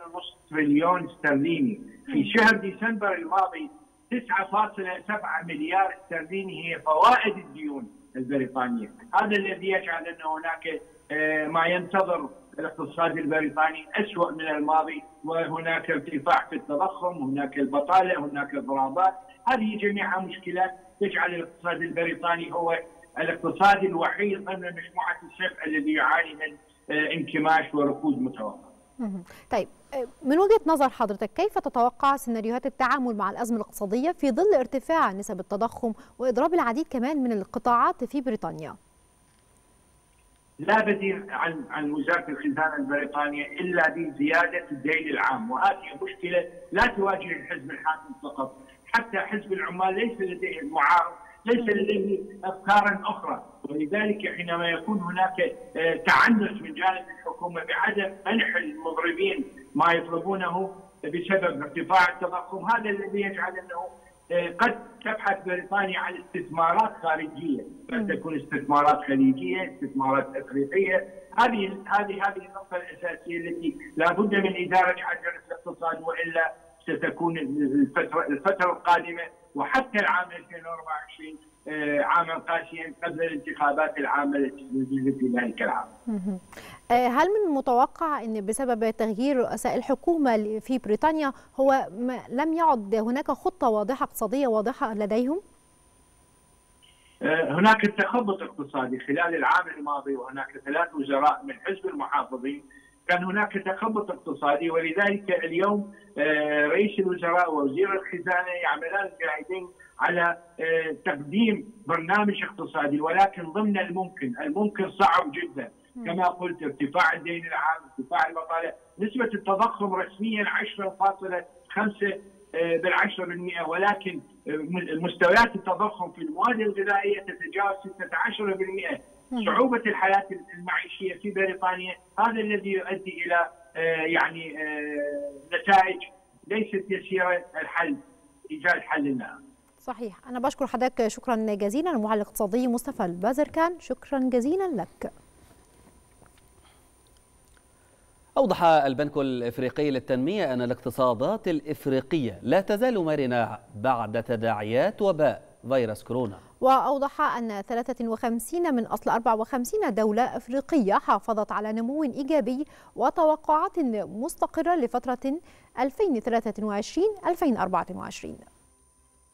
2.5 تريليون استرليني في شهر ديسمبر الماضي 9.7 مليار استرليني هي فوائد الديون البريطانيه، هذا الذي يجعل ان هناك آه، ما ينتظر الاقتصاد البريطاني اسوء من الماضي وهناك ارتفاع في التضخم، هناك البطاله، هناك اضرابات، هذه جميعها مشكلات تجعل الاقتصاد البريطاني هو الاقتصاد الوحيد ضمن مجموعه السبع الذي يعاني من آه، انكماش وركود متوقع. طيب آه، من وجهه نظر حضرتك كيف تتوقع سيناريوهات التعامل مع الازمه الاقتصاديه في ظل ارتفاع نسب التضخم واضراب العديد كمان من القطاعات في بريطانيا؟ لا بديل عن عن وزاره الخزانه البريطانيه الا بزياده الدين العام وهذه مشكله لا تواجه الحزب الحاكم فقط حتى حزب العمال ليس لديه المعارض ليس لديه افكارا اخرى ولذلك حينما يكون هناك آه، تعنت من جانب الحكومه بعدم منح المضربين ما يطلبونه بسبب ارتفاع التضخم هذا الذي يجعل انه آه، قد تبحث بريطانيا عن استثمارات خارجيه، قد تكون استثمارات خليجيه، استثمارات افريقيه، هذه هذه هذه النقطه الاساسيه التي لابد من اداره حجر الاقتصاد والا ستكون الفتره الفتره القادمه وحتى العام 2024 عاما قاسيا قبل الانتخابات العامه التي سنجد في ذلك العام. هل من المتوقع ان بسبب تغيير رؤساء الحكومه في بريطانيا هو لم يعد هناك خطه واضحه اقتصاديه واضحه لديهم؟ آه، هناك تخبط اقتصادي خلال العام الماضي وهناك ثلاث وزراء من حزب المحافظين كان هناك تخبط اقتصادي ولذلك اليوم آه، رئيس الوزراء ووزير الخزانه يعملان جاهدين على آه، تقديم برنامج اقتصادي ولكن ضمن الممكن، الممكن صعب جدا كما قلت ارتفاع الدين العام، ارتفاع البطالة نسبه التضخم رسميا 10.5 آه، بالعشرة بالمئة ولكن مستويات التضخم في المواد الغذائية تتجاوز 16% صعوبه الحياه المعيشيه في بريطانيا هذا الذي يؤدي الى آه، يعني آه، نتائج ليست يسيره الحل ايجاد حل لها. صحيح انا بشكر حضرتك شكرا جزيلا المعلق الاقتصادي مصطفى البازركان شكرا جزيلا لك. أوضح البنك الإفريقي للتنمية أن الاقتصادات الإفريقية لا تزال مرنة بعد تداعيات وباء فيروس كورونا وأوضح أن 53 من أصل 54 دولة أفريقية حافظت على نمو إيجابي وتوقعات مستقرة لفترة 2023-2024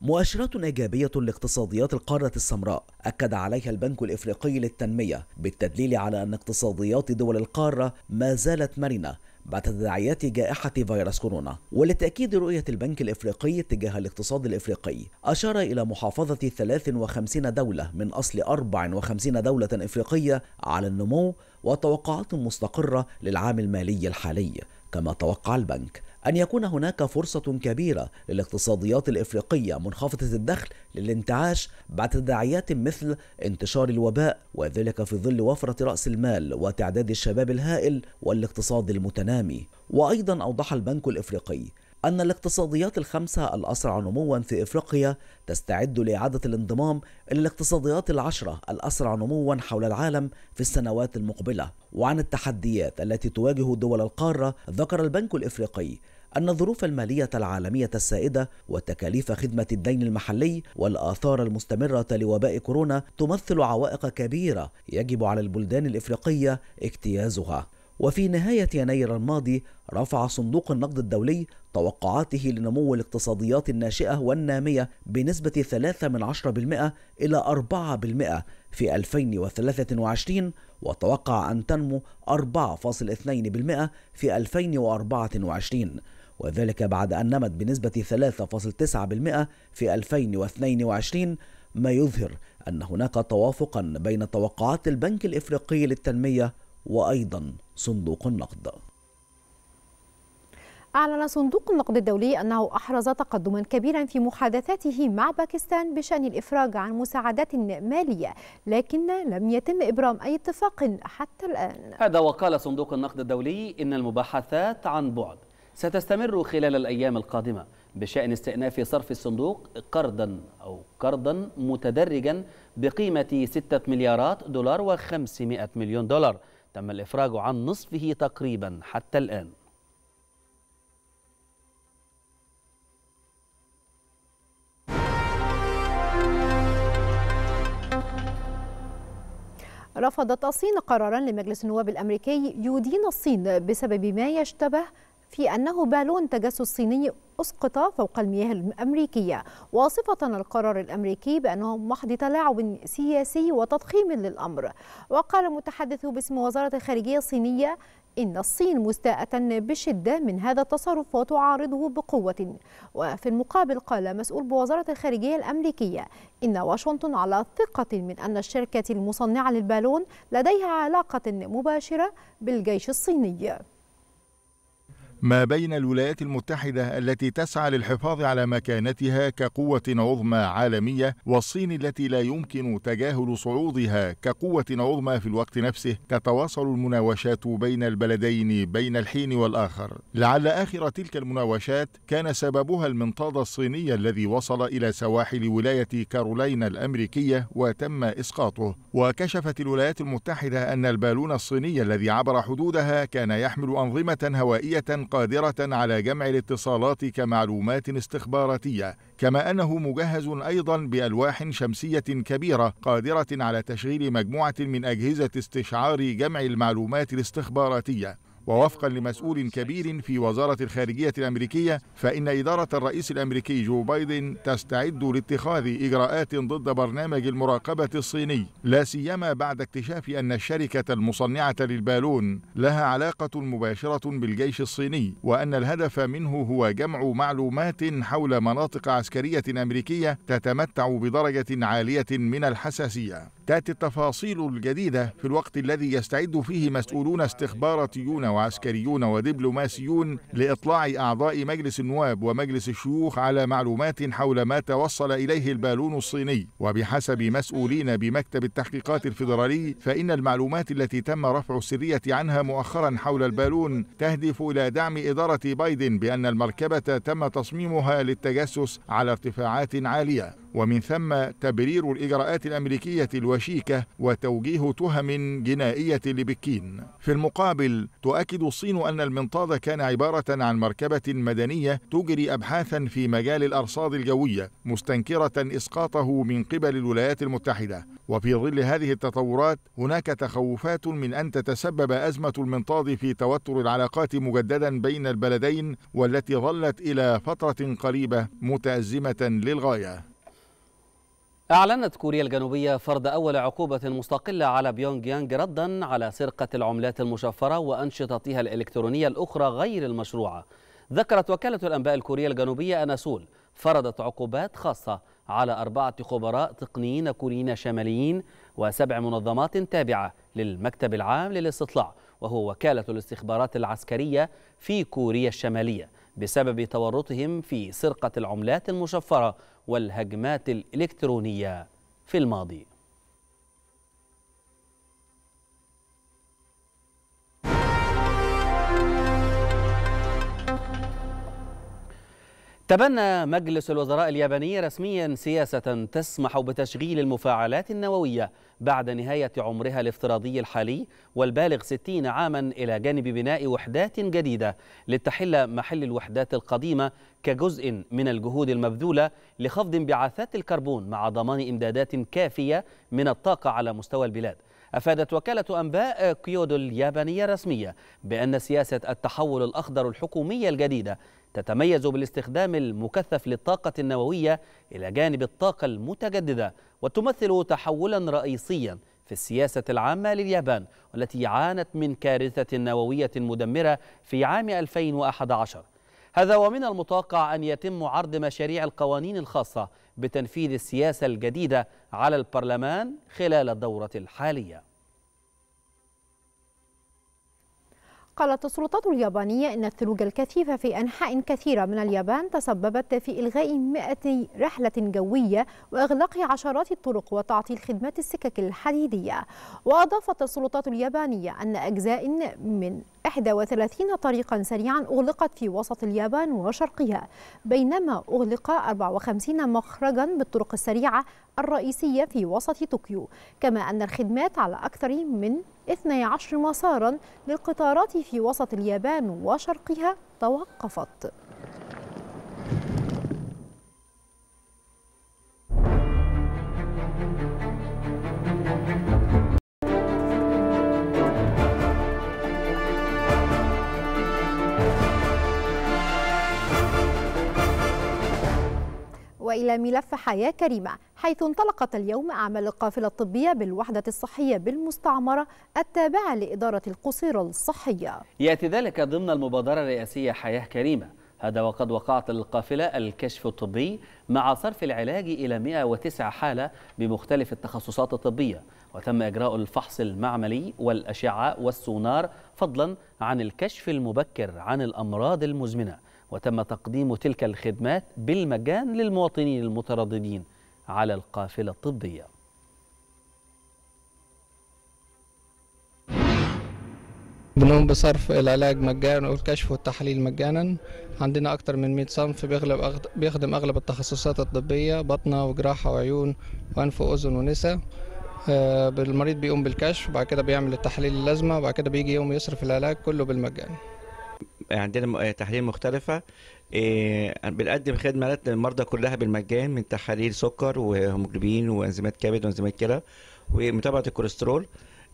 مؤشرات إيجابية لاقتصاديات القارة السمراء أكد عليها البنك الإفريقي للتنمية بالتدليل على أن اقتصاديات دول القارة ما زالت مرنة بعد تداعيات جائحة فيروس كورونا ولتأكيد رؤية البنك الإفريقي تجاه الاقتصاد الإفريقي أشار إلى محافظة 53 دولة من أصل 54 دولة إفريقية على النمو وتوقعات مستقرة للعام المالي الحالي كما توقع البنك أن يكون هناك فرصة كبيرة للاقتصاديات الإفريقية منخفضة الدخل للانتعاش بعد تداعيات مثل انتشار الوباء وذلك في ظل وفرة رأس المال وتعداد الشباب الهائل والاقتصاد المتنامي وأيضا أوضح البنك الإفريقي أن الاقتصاديات الخمسة الأسرع نموا في إفريقيا تستعد لإعادة الانضمام إلى الاقتصاديات العشرة الأسرع نموا حول العالم في السنوات المقبلة وعن التحديات التي تواجه دول القارة ذكر البنك الإفريقي أن الظروف المالية العالمية السائدة وتكاليف خدمة الدين المحلي والآثار المستمرة لوباء كورونا تمثل عوائق كبيرة يجب على البلدان الإفريقية اجتيازها وفي نهاية يناير الماضي رفع صندوق النقد الدولي توقعاته لنمو الاقتصاديات الناشئة والنامية بنسبة 3 إلى 4% في 2023 وتوقع أن تنمو 4.2% في 2024 وذلك بعد أن نمت بنسبة 3.9% في 2022 ما يظهر أن هناك توافقا بين توقعات البنك الإفريقي للتنمية وأيضا صندوق النقد أعلن صندوق النقد الدولي أنه أحرز تقدما كبيرا في محادثاته مع باكستان بشأن الإفراج عن مساعدات مالية لكن لم يتم إبرام أي اتفاق حتى الآن هذا وقال صندوق النقد الدولي إن المباحثات عن بعد ستستمر خلال الأيام القادمة بشأن استئناف صرف الصندوق قرضا أو قرضا متدرجا بقيمة 6 مليارات دولار و500 مليون دولار تم الإفراج عن نصفه تقريبا حتى الآن رفضت الصين قرارا لمجلس النواب الامريكي يدين الصين بسبب ما يشتبه في أنه بالون تجسس صيني أسقط فوق المياه الأمريكية واصفة القرار الأمريكي بأنه محض تلاعب سياسي وتضخيم للأمر وقال متحدث باسم وزارة الخارجية الصينية إن الصين مستاءة بشدة من هذا التصرف وتعارضه بقوة وفي المقابل قال مسؤول بوزارة الخارجية الأمريكية إن واشنطن على ثقة من أن الشركة المصنعة للبالون لديها علاقة مباشرة بالجيش الصيني ما بين الولايات المتحدة التي تسعى للحفاظ على مكانتها كقوة عظمى عالمية والصين التي لا يمكن تجاهل صعودها كقوة عظمى في الوقت نفسه تتواصل المناوشات بين البلدين بين الحين والآخر لعل آخر تلك المناوشات كان سببها المنطاد الصيني الذي وصل إلى سواحل ولاية كارولينا الأمريكية وتم إسقاطه وكشفت الولايات المتحدة أن البالون الصيني الذي عبر حدودها كان يحمل أنظمة هوائية قادرة على جمع الاتصالات كمعلومات استخباراتية كما أنه مجهز أيضا بألواح شمسية كبيرة قادرة على تشغيل مجموعة من أجهزة استشعار جمع المعلومات الاستخباراتية ووفقا لمسؤول كبير في وزارة الخارجية الأمريكية فإن إدارة الرئيس الأمريكي جو بايدن تستعد لاتخاذ إجراءات ضد برنامج المراقبة الصيني لا سيما بعد اكتشاف أن الشركة المصنعة للبالون لها علاقة مباشرة بالجيش الصيني وأن الهدف منه هو جمع معلومات حول مناطق عسكرية أمريكية تتمتع بدرجة عالية من الحساسية تاتي التفاصيل الجديده في الوقت الذي يستعد فيه مسؤولون استخباراتيون وعسكريون ودبلوماسيون لاطلاع اعضاء مجلس النواب ومجلس الشيوخ على معلومات حول ما توصل اليه البالون الصيني وبحسب مسؤولين بمكتب التحقيقات الفيدرالي فان المعلومات التي تم رفع السريه عنها مؤخرا حول البالون تهدف الى دعم اداره بايدن بان المركبه تم تصميمها للتجسس على ارتفاعات عاليه ومن ثم تبرير الإجراءات الأمريكية الوشيكة وتوجيه تهم جنائية لبكين في المقابل تؤكد الصين أن المنطاد كان عبارة عن مركبة مدنية تجري أبحاثا في مجال الأرصاد الجوية مستنكرة إسقاطه من قبل الولايات المتحدة وفي ظل هذه التطورات هناك تخوفات من أن تتسبب أزمة المنطاد في توتر العلاقات مجددا بين البلدين والتي ظلت إلى فترة قريبة متأزمة للغاية أعلنت كوريا الجنوبية فرض أول عقوبة مستقلة على بيونج يانج ردا على سرقة العملات المشفرة وأنشطتها الإلكترونية الأخرى غير المشروعة ذكرت وكالة الأنباء الكورية الجنوبية أن سول فرضت عقوبات خاصة على أربعة خبراء تقنيين كوريين شماليين وسبع منظمات تابعة للمكتب العام للاستطلاع وهو وكالة الاستخبارات العسكرية في كوريا الشمالية بسبب تورطهم في سرقة العملات المشفرة والهجمات الإلكترونية في الماضي تبنى مجلس الوزراء الياباني رسميا سياسة تسمح بتشغيل المفاعلات النووية بعد نهاية عمرها الافتراضي الحالي والبالغ 60 عاما إلى جانب بناء وحدات جديدة لتحل محل الوحدات القديمة كجزء من الجهود المبذولة لخفض انبعاثات الكربون مع ضمان إمدادات كافية من الطاقة على مستوى البلاد أفادت وكالة أنباء كيودو اليابانية الرسمية بأن سياسة التحول الأخضر الحكومية الجديدة تتميز بالاستخدام المكثف للطاقة النووية إلى جانب الطاقة المتجددة وتمثل تحولا رئيسيا في السياسة العامة لليابان والتي عانت من كارثة نووية مدمرة في عام 2011 هذا ومن المتوقع أن يتم عرض مشاريع القوانين الخاصة بتنفيذ السياسة الجديدة على البرلمان خلال الدورة الحالية قالت السلطات اليابانية إن الثلوج الكثيفة في أنحاء كثيرة من اليابان تسببت في إلغاء 100 رحلة جوية وإغلاق عشرات الطرق وتعطيل خدمات السكك الحديدية وأضافت السلطات اليابانية أن أجزاء من 31 طريقا سريعا أغلقت في وسط اليابان وشرقها بينما أغلق 54 مخرجا بالطرق السريعة الرئيسية في وسط طوكيو كما أن الخدمات على أكثر من 12 مسارا للقطارات في وسط اليابان وشرقها توقفت وإلى ملف حياة كريمة حيث انطلقت اليوم أعمال القافلة الطبية بالوحدة الصحية بالمستعمرة التابعة لإدارة القصيرة الصحية يأتي ذلك ضمن المبادرة الرئاسية حياة كريمة هذا وقد وقعت القافلة الكشف الطبي مع صرف العلاج إلى 109 حالة بمختلف التخصصات الطبية وتم إجراء الفحص المعملي والأشعة والسونار فضلا عن الكشف المبكر عن الأمراض المزمنة وتم تقديم تلك الخدمات بالمجان للمواطنين المترددين على القافلة الطبية بنقوم بصرف العلاج مجانا والكشف والتحليل مجانا عندنا اكثر من 100 صنف بيغلب بيخدم أغلب التخصصات الطبية بطنة وجراحة وعيون وأنف وأذن ونسا آه، المريض بيقوم بالكشف بعد كده بيعمل التحليل اللازمة وبعد كده بيجي يوم يصرف العلاج كله بالمجان عندنا آه، تحاليل مختلفة آه، بنقدم خدمات للمرضى كلها بالمجان من تحاليل سكر وهيموجلوبين وانزيمات كبد وانزيمات كلى ومتابعة الكوليسترول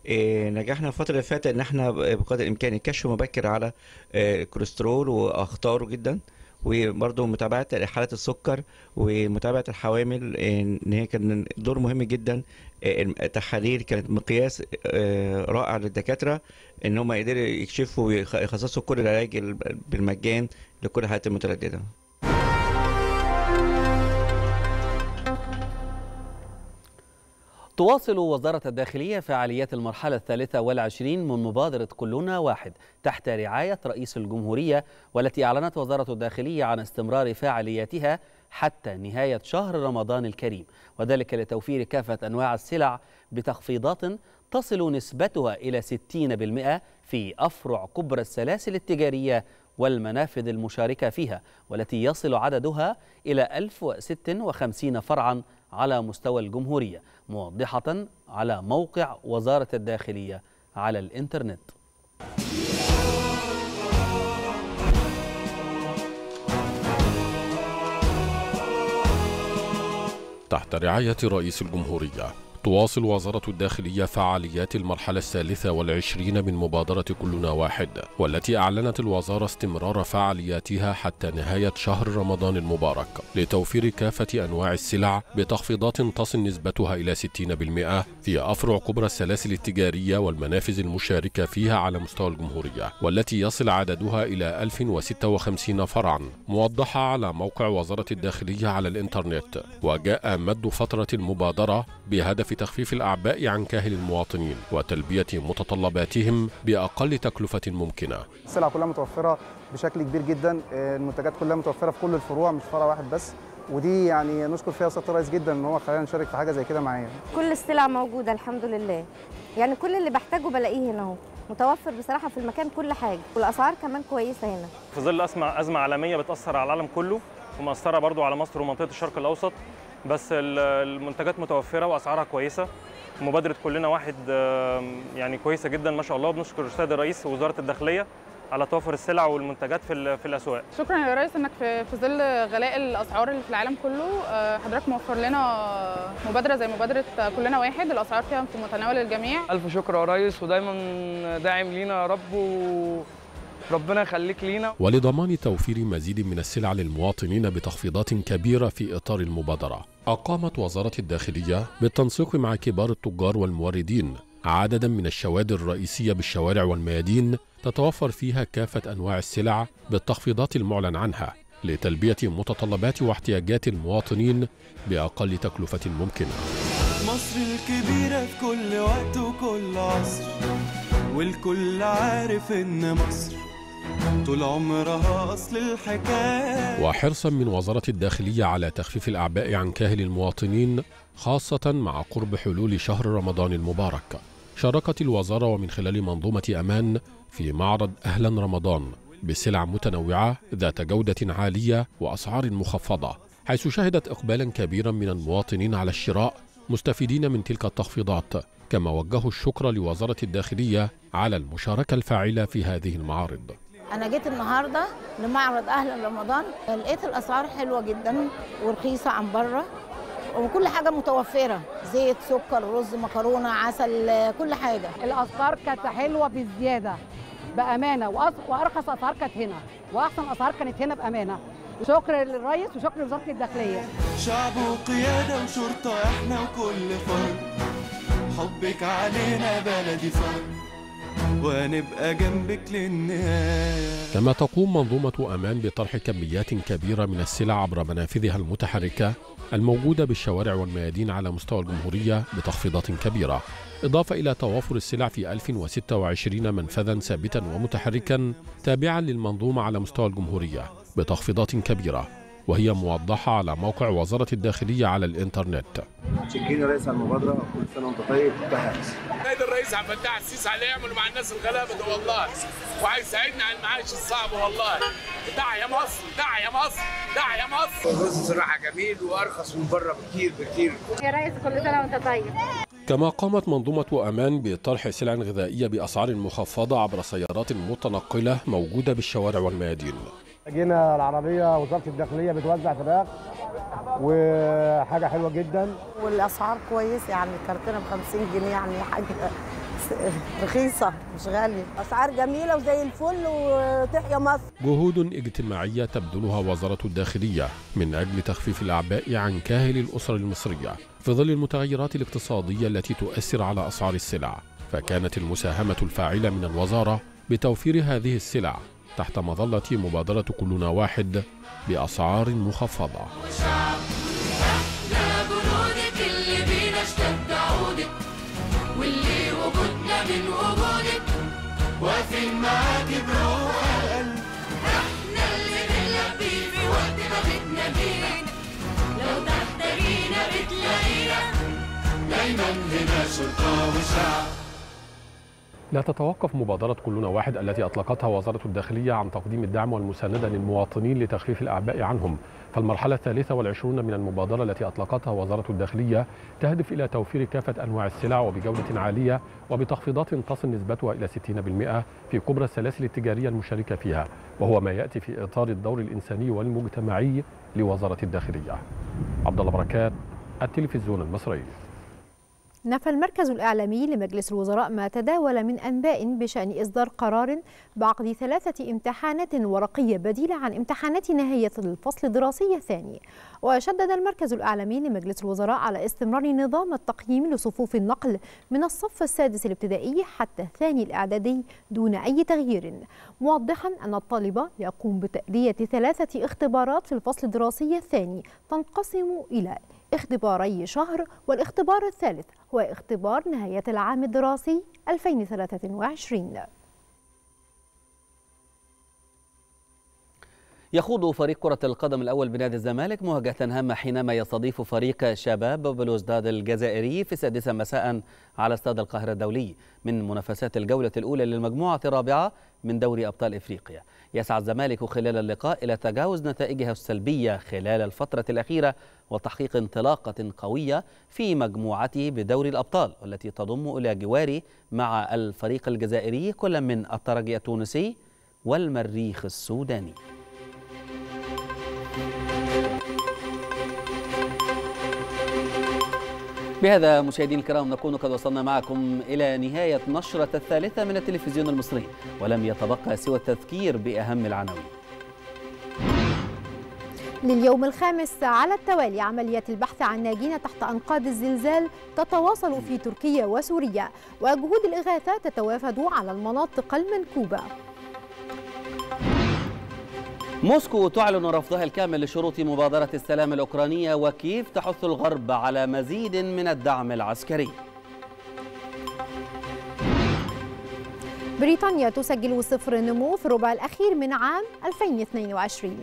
آه، نجحنا الفترة اللي فاتت إن احنا بقدر الإمكان الكشف مبكر على الكوليسترول وأخطاره جدا وبرضه متابعة حالات السكر ومتابعة الحوامل إن هي كان دور مهم جدا التحاليل كانت مقياس آه، رائع للدكاتره ان هم يقدروا يكشفوا ويخصصوا كل العلاج بالمجان لكل الحالات المتردده تواصل وزارة الداخلية فعاليات المرحلة الثالثة والعشرين من مبادرة كلنا واحد تحت رعاية رئيس الجمهورية والتي أعلنت وزارة الداخلية عن استمرار فعالياتها حتى نهاية شهر رمضان الكريم وذلك لتوفير كافة أنواع السلع بتخفيضات تصل نسبتها إلى 60% في أفرع كبرى السلاسل التجارية والمنافذ المشاركة فيها والتي يصل عددها إلى 1056 فرعا على مستوى الجمهورية موضحة على موقع وزارة الداخلية على الإنترنت تحت رعاية رئيس الجمهورية تواصل وزارة الداخلية فعاليات المرحلة الثالثة والعشرين من مبادرة كلنا واحد والتي أعلنت الوزارة استمرار فعالياتها حتى نهاية شهر رمضان المبارك لتوفير كافة أنواع السلع بتخفيضات تصل نسبتها إلى 60% في أفرع كبرى السلاسل التجارية والمنافذ المشاركة فيها على مستوى الجمهورية والتي يصل عددها إلى 1056 فرعا موضحة على موقع وزارة الداخلية على الإنترنت وجاء مد فترة المبادرة بهدف في تخفيف الأعباء عن كاهل المواطنين وتلبية متطلباتهم بأقل تكلفة ممكنة السلع كلها متوفرة بشكل كبير جدا المنتجات كلها متوفرة في كل الفروع مش فرع واحد بس ودي يعني نشكر فيها سياده الرئيس جدا ان هو خلانا نشارك في حاجه زي كده معايا كل السلع موجوده الحمد لله يعني كل اللي بحتاجه بلاقيه هنا اهو متوفر بصراحه في المكان كل حاجه والاسعار كمان كويسه هنا في ظل ازمه ازمه عالميه بتاثر على العالم كله ومأثره برضو على مصر ومنطقه الشرق الاوسط بس المنتجات متوفره واسعارها كويسه مبادره كلنا واحد يعني كويسه جدا ما شاء الله بنشكر السيد الرئيس ووزاره الداخليه على توفر السلع والمنتجات في في الاسواق شكرا يا ريس انك في في ظل غلاء الاسعار اللي في العالم كله آه، حضرتك موفر لنا مبادره زي مبادره كلنا واحد الاسعار فيها في متناول الجميع الف شكر يا ريس ودايما داعم لينا يا رب و... ربنا يخليك لينا ولضمان توفير مزيد من السلع للمواطنين بتخفيضات كبيرة في إطار المبادرة أقامت وزارة الداخلية بالتنسيق مع كبار التجار والموردين عددا من الشوادر الرئيسية بالشوارع والميادين تتوفر فيها كافة أنواع السلع بالتخفيضات المعلن عنها لتلبية متطلبات واحتياجات المواطنين بأقل تكلفة ممكنة مصر الكبيرة في كل وقت وكل عصر والكل عارف إن مصر طول عمرها أصل الحكاية وحرصا من وزارة الداخلية على تخفيف الأعباء عن كاهل المواطنين خاصة مع قرب حلول شهر رمضان المبارك شاركت الوزارة ومن خلال منظومة أمان في معرض أهلا رمضان بسلع متنوعة ذات جودة عالية وأسعار مخفضة حيث شهدت إقبالا كبيرا من المواطنين على الشراء مستفيدين من تلك التخفيضات كما وجهوا الشكر لوزارة الداخلية على المشاركة الفاعلة في هذه المعارض انا جيت النهارده لمعرض اهل رمضان لقيت الاسعار حلوه جدا ورخيصه عن بره وكل حاجه متوفره زيت سكر رز مكرونه عسل كل حاجه الاسعار كانت حلوه بزياده بامانه وارخص اسعار كانت هنا واحسن اسعار كانت هنا بامانه شكر للرئيس وشكر لوزاره الداخليه شعب وقياده وشرطه احنا وكل فرد حبك علينا بلدي فرد ونبقى جنبك للنهاية كما تقوم منظومة أمان بطرح كميات كبيرة من السلع عبر منافذها المتحركة الموجودة بالشوارع والميادين على مستوى الجمهورية بتخفيضات كبيرة إضافة إلى توافر السلع في 1026 منفذا ثابتا ومتحركا تابعا للمنظومة على مستوى الجمهورية بتخفيضات كبيرة وهي موضحة على موقع وزارة الداخلية على الإنترنت متشكرين رئيس المبادرة كل سنة وأنت طيب نادي الرئيس عبد الفتاح السيسي على يعمل مع الناس الغلابة ده والله وهيساعدنا على المعايش الصعبة والله دع يا مصر دع يا مصر دع يا مصر رز صراحة جميل وأرخص من بره بكتير بكتير يا رئيس كل سنة وأنت طيب كما قامت منظومة أمان بطرح سلع غذائية بأسعار مخفضة عبر سيارات متنقلة موجودة بالشوارع والميادين جينا العربيه وزاره الداخليه بتوزع فراخ وحاجه حلوه جدا والاسعار كويسه يعني الكرتونه ب 50 جنيه يعني حاجه (laughs) رخيصة مش غالية أسعار جميلة وزي الفل وتحيا مصر جهود اجتماعية تبذلها وزارة الداخلية من أجل تخفيف الأعباء عن كاهل الأسر المصرية في ظل المتغيرات الاقتصادية التي تؤثر على أسعار السلع فكانت المساهمة الفاعلة من الوزارة بتوفير هذه السلع تحت مظلة مبادرة كلنا واحد بأسعار مخفضة واللي وجودنا من وجودك واقفين احنا اللي وقت بينا لو تحتاجينا بتلاقينا دايما هنا شرطة وشعب لا تتوقف مبادرة كلنا واحد التي أطلقتها وزارة الداخلية عن تقديم الدعم والمساندة للمواطنين لتخفيف الأعباء عنهم فالمرحلة الثالثة والعشرون من المبادرة التي أطلقتها وزارة الداخلية تهدف إلى توفير كافة أنواع السلع وبجودة عالية وبتخفيضات تصل نسبتها إلى 60% في كبرى السلاسل التجارية المشاركة فيها وهو ما يأتي في إطار الدور الإنساني والمجتمعي لوزارة الداخلية عبد الله بركات التلفزيون المصري نفى المركز الإعلامي لمجلس الوزراء ما تداول من أنباء بشأن إصدار قرار بعقد ثلاثة امتحانات ورقية بديلة عن امتحانات نهاية الفصل الدراسي الثاني وشدد المركز الإعلامي لمجلس الوزراء على استمرار نظام التقييم لصفوف النقل من الصف السادس الابتدائي حتى الثاني الإعدادي دون أي تغيير موضحا أن الطالب يقوم بتأدية ثلاثة اختبارات في الفصل الدراسي الثاني تنقسم إلى اختباري شهر والاختبار الثالث هو اختبار نهاية العام الدراسي 2023 يخوض فريق كرة القدم الأول بنادي الزمالك مواجهة هامة حينما يستضيف فريق شباب بلوزداد الجزائري في السادسة مساء على استاد القاهرة الدولي من منافسات الجولة الأولى للمجموعة الرابعة من دوري أبطال إفريقيا يسعى الزمالك خلال اللقاء إلى تجاوز نتائجه السلبية خلال الفترة الأخيرة وتحقيق انطلاقة قوية في مجموعته بدوري الأبطال والتي تضم إلى جواري مع الفريق الجزائري كل من الترجي التونسي والمريخ السوداني بهذا مشاهدينا الكرام نكون قد وصلنا معكم إلى نهاية نشرة الثالثة من التلفزيون المصري ولم يتبقى سوى التذكير بأهم العناوين لليوم الخامس على التوالي عمليات البحث عن ناجين تحت أنقاض الزلزال تتواصل في تركيا وسوريا وجهود الإغاثة تتوافد على المناطق المنكوبة موسكو تعلن رفضها الكامل لشروط مبادرة السلام الأوكرانية وكيف تحث الغرب على مزيد من الدعم العسكري بريطانيا تسجل صفر نمو في الربع الأخير من عام 2022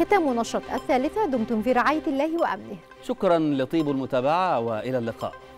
ختام نشرة الثالثة دمتم في رعاية الله وأمنه شكرا لطيب المتابعة وإلى اللقاء